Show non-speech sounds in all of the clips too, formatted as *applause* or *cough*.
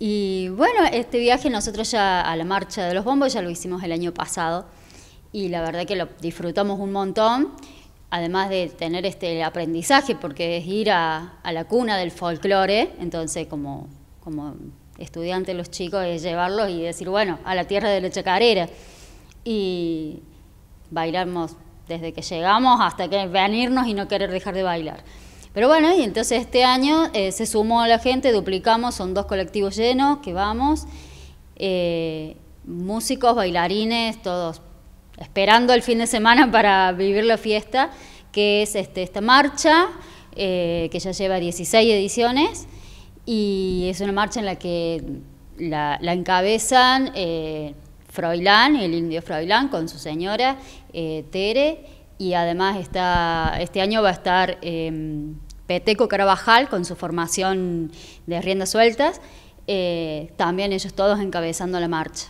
Y bueno, este viaje nosotros ya a la marcha de los bombos ya lo hicimos el año pasado y la verdad que lo disfrutamos un montón, además de tener este aprendizaje, porque es ir a, la cuna del folclore, entonces como, como estudiantes los chicos es llevarlos y decir, bueno, a la tierra de la chacarera. Y bailamos desde que llegamos hasta que venirnos y no querer dejar de bailar. Pero bueno, y entonces este año eh, se sumó la gente, duplicamos, son dos colectivos llenos que vamos, eh, músicos, bailarines, todos esperando el fin de semana *laughs* para vivir la fiesta, que es este, esta marcha, eh, que ya lleva 16 ediciones, y es una marcha en la que la, encabezan Froilán, el indio Froilán, con su señora Tere, y además está, este año va a estar em, Peteco Carabajal con su formación de riendas sueltas, eh, también ellos todos encabezando la marcha.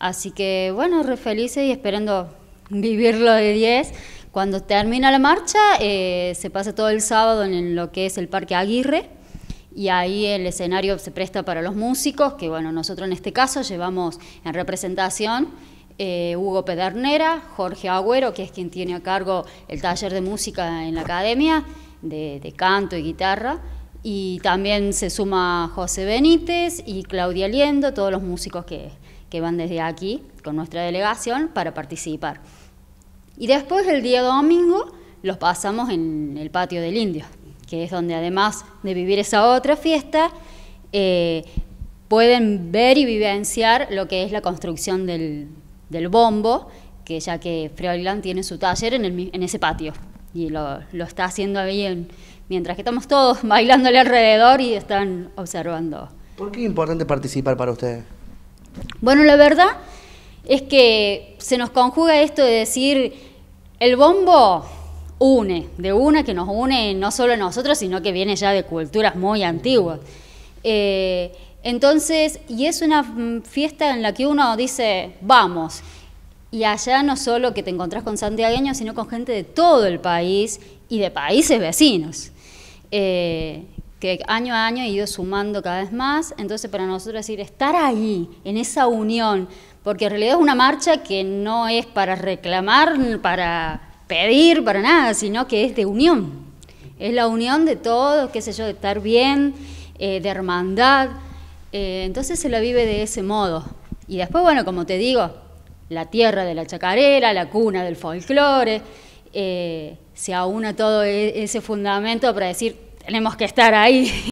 Así que bueno, re felices y esperando vivirlo de 10. Cuando termina la marcha, eh, se pasa todo el sábado en lo que es el Parque Aguirre y ahí el escenario se presta para los músicos, que bueno, nosotros en este caso llevamos en representación eh, Hugo Pedernera, Jorge Agüero, que es quien tiene a cargo el taller de música en la academia, de, canto y guitarra. Y también se suma José Benítez y Claudia Liendo, todos los músicos que, van desde aquí con nuestra delegación para participar. Y después el día domingo los pasamos en el patio del indio, que es donde además de vivir esa otra fiesta, eh, pueden ver y vivenciar lo que es la construcción del, bombo, que ya que Freudland tiene su taller en ese patio y lo, lo está haciendo bien, mientras que estamos todos *laughs* bailándole alrededor y están observando. ¿Por qué es importante participar para ustedes? Bueno, la verdad es que se nos conjuga esto de decir, el bombo une, de una que nos une no solo a nosotros, sino que viene ya de culturas muy antiguas. Eh, entonces, y es una mm, fiesta en la que uno dice, vamos, y allá no solo que te encontrás con santiagueños, sino con gente de todo el país y de países vecinos, eh, que año a año ha ido sumando cada vez más. Entonces, para nosotros decir, estar ahí, en esa unión, porque en realidad es una marcha que no es para reclamar, para pedir, para nada, sino que es de unión. Es la unión de todos, qué sé yo, de estar bien, eh, de hermandad. Eh, entonces se la vive de ese modo. Y después, bueno, como te digo, la tierra de la chacarera, la cuna del folclore, eh, se aúna todo e-, ese fundamento para decir, tenemos que estar ahí. *laughs*